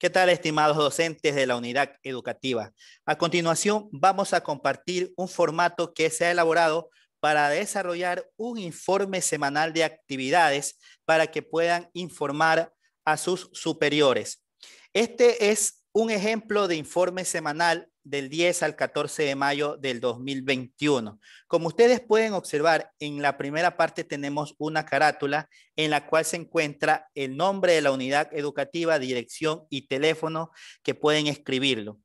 ¿Qué tal, estimados docentes de la unidad educativa? A continuación, vamos a compartir un formato que se ha elaborado para desarrollar un informe semanal de actividades para que puedan informar a sus superiores. Este es un ejemplo de informe semanal del 10 al 14 de mayo del 2021. Como ustedes pueden observar, en la primera parte tenemos una carátula en la cual se encuentra el nombre de la unidad educativa, dirección y teléfono que pueden escribirlo.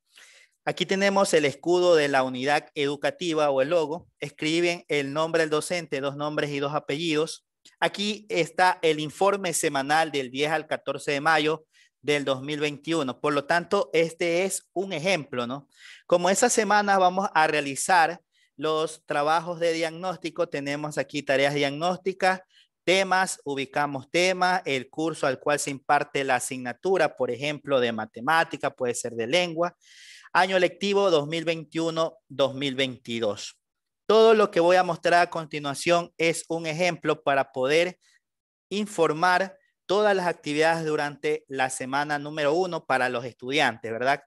Aquí tenemos el escudo de la unidad educativa o el logo. Escriben el nombre del docente, dos nombres y dos apellidos. Aquí está el informe semanal del 10 al 14 de mayo del 2021. Por lo tanto, este es un ejemplo, ¿no? Como esa semana vamos a realizar los trabajos de diagnóstico, tenemos aquí tareas diagnósticas, temas, ubicamos temas, el curso al cual se imparte la asignatura, por ejemplo, de matemática, puede ser de lengua, año lectivo 2021-2022. Todo lo que voy a mostrar a continuación es un ejemplo para poder informar todas las actividades durante la semana número uno para los estudiantes, ¿verdad?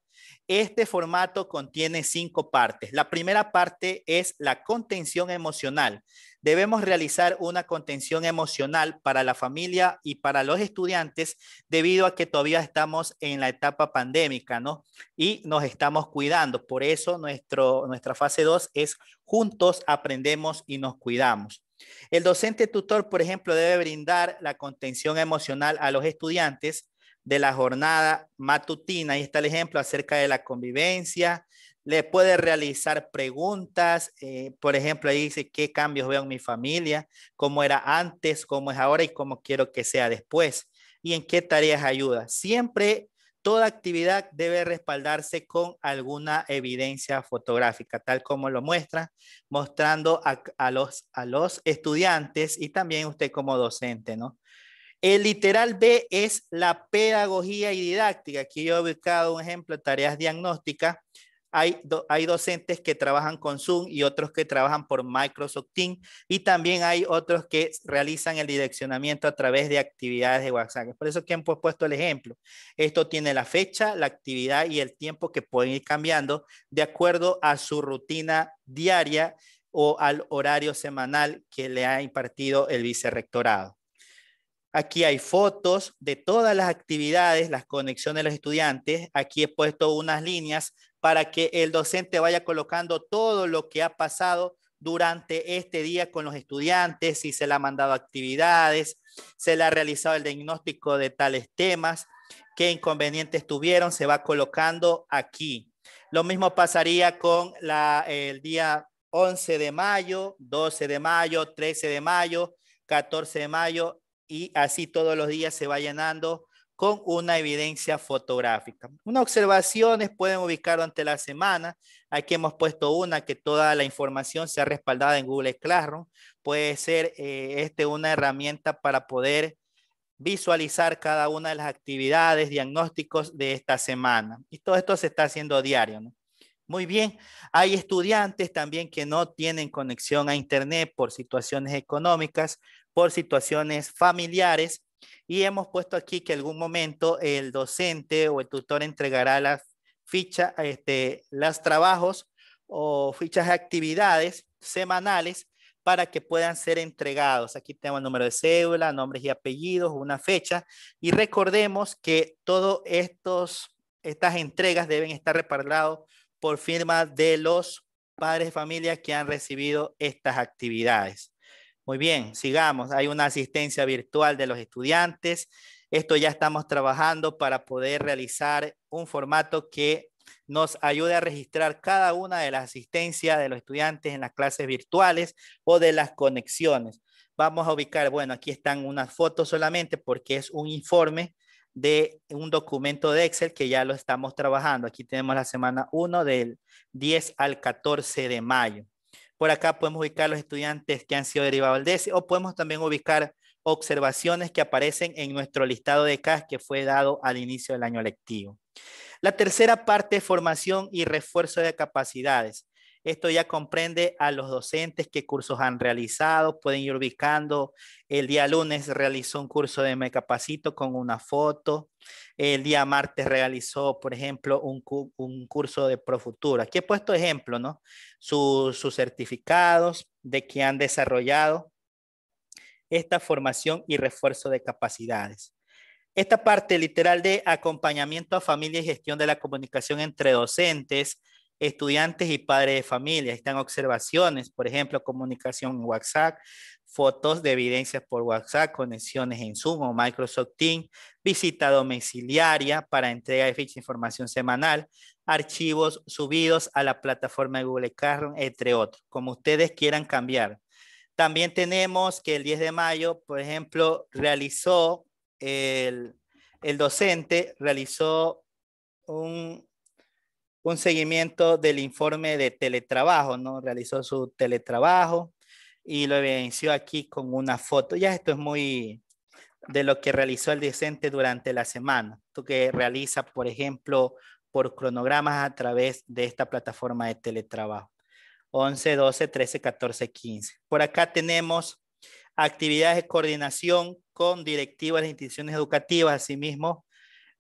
Este formato contiene cinco partes. La primera parte es la contención emocional. Debemos realizar una contención emocional para la familia y para los estudiantes debido a que todavía estamos en la etapa pandémica, ¿no? Y nos estamos cuidando. Por eso nuestro, nuestra fase dos es juntos aprendemos y nos cuidamos. El docente tutor, por ejemplo, debe brindar la contención emocional a los estudiantes de la jornada matutina. Ahí está el ejemplo acerca de la convivencia. Le puede realizar preguntas. Eh, por ejemplo, ahí dice qué cambios veo en mi familia, cómo era antes, cómo es ahora y cómo quiero que sea después. Y en qué tareas ayuda. Siempre Toda actividad debe respaldarse con alguna evidencia fotográfica, tal como lo muestra, mostrando a, los, los estudiantes y también usted como docente, ¿no? El literal B es la pedagogía y didáctica. Aquí yo he ubicado un ejemplo, tareas diagnósticas, hay, docentes que trabajan con Zoom y otros que trabajan por Microsoft Teams y también hay otros que realizan el direccionamiento a través de actividades de WhatsApp. Por eso que han puesto el ejemplo. Esto tiene la fecha, la actividad y el tiempo que pueden ir cambiando de acuerdo a su rutina diaria o al horario semanal que le ha impartido el vicerrectorado. Aquí hay fotos de todas las actividades, las conexiones de los estudiantes. Aquí he puesto unas líneas para que el docente vaya colocando todo lo que ha pasado durante este día con los estudiantes, si se le ha mandado actividades, se le ha realizado el diagnóstico de tales temas, qué inconvenientes tuvieron, se va colocando aquí. Lo mismo pasaría con el día 11 de mayo, 12 de mayo, 13 de mayo, 14 de mayo y así todos los días se va llenando con una evidencia fotográfica. Unas observaciones pueden ubicar durante la semana. Aquí hemos puesto una que toda la información sea respaldada en Google Classroom. Puede ser eh, este una herramienta para poder visualizar cada una de las actividades, diagnósticos de esta semana. Y todo esto se está haciendo diario. Muy bien, hay estudiantes también que no tienen conexión a Internet por situaciones económicas, por situaciones familiares y hemos puesto aquí que algún momento el docente o el tutor entregará las fichas, este, las trabajos o fichas de actividades semanales para que puedan ser entregados. Aquí tenemos el número de cédula, nombres y apellidos, una fecha. Y recordemos que todas estas entregas deben estar respaldados por firma de los padres de familia que han recibido estas actividades. Muy bien, sigamos. Hay una asistencia virtual de los estudiantes. Esto ya estamos trabajando para poder realizar un formato que nos ayude a registrar cada una de las asistencias de los estudiantes en las clases virtuales o de las conexiones. Vamos a ubicar, bueno, aquí están unas fotos solamente porque es un informe de un documento de Excel que ya lo estamos trabajando. Aquí tenemos la semana 1 del 10 al 14 de mayo. Por acá podemos ubicar los estudiantes que han sido derivados al o podemos también ubicar observaciones que aparecen en nuestro listado de CAS que fue dado al inicio del año lectivo. La tercera parte es formación y refuerzo de capacidades. Esto ya comprende a los docentes qué cursos han realizado, pueden ir ubicando. El día lunes realizó un curso de Me Capacito con una foto. El día martes realizó, por ejemplo, un, curso de Profutura. Aquí he puesto ejemplo, ¿no? sus certificados de que han desarrollado esta formación y refuerzo de capacidades. Esta parte literal de acompañamiento a familia y gestión de la comunicación entre docentes estudiantes y padres de familia. Están observaciones, por ejemplo, comunicación en WhatsApp, fotos de evidencias por WhatsApp, conexiones en Zoom o Microsoft Teams, visita domiciliaria para entrega de ficha información semanal, archivos subidos a la plataforma de Google Classroom, entre otros, como ustedes quieran cambiar. También tenemos que el 10 de mayo, por ejemplo, realizó el, el docente, realizó un, un seguimiento del informe de teletrabajo, ¿no? Realizó su teletrabajo y lo evidenció aquí con una foto. Ya esto es muy de lo que realizó el docente durante la semana, Tú que realiza, por ejemplo, por cronogramas a través de esta plataforma de teletrabajo. 11, 12, 13, 14, 15. Por acá tenemos actividades de coordinación con directivas de instituciones educativas, asimismo,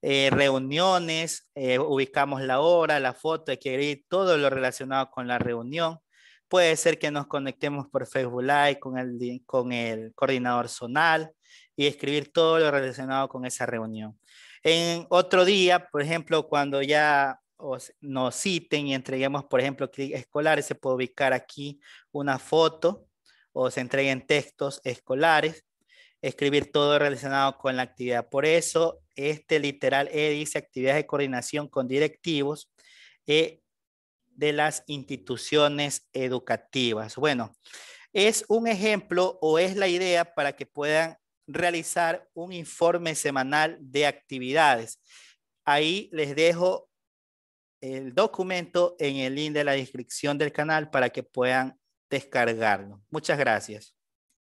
eh, reuniones, eh, ubicamos la hora, la foto, escribir todo lo relacionado con la reunión. Puede ser que nos conectemos por Facebook Live con el, con el coordinador zonal y escribir todo lo relacionado con esa reunión. En otro día, por ejemplo, cuando ya nos citen y entreguemos, por ejemplo, escolares, se puede ubicar aquí una foto o se entreguen textos escolares, escribir todo relacionado con la actividad. Por eso este literal E dice actividades de coordinación con directivos e de las instituciones educativas. Bueno, es un ejemplo o es la idea para que puedan realizar un informe semanal de actividades. Ahí les dejo el documento en el link de la descripción del canal para que puedan descargarlo. Muchas gracias.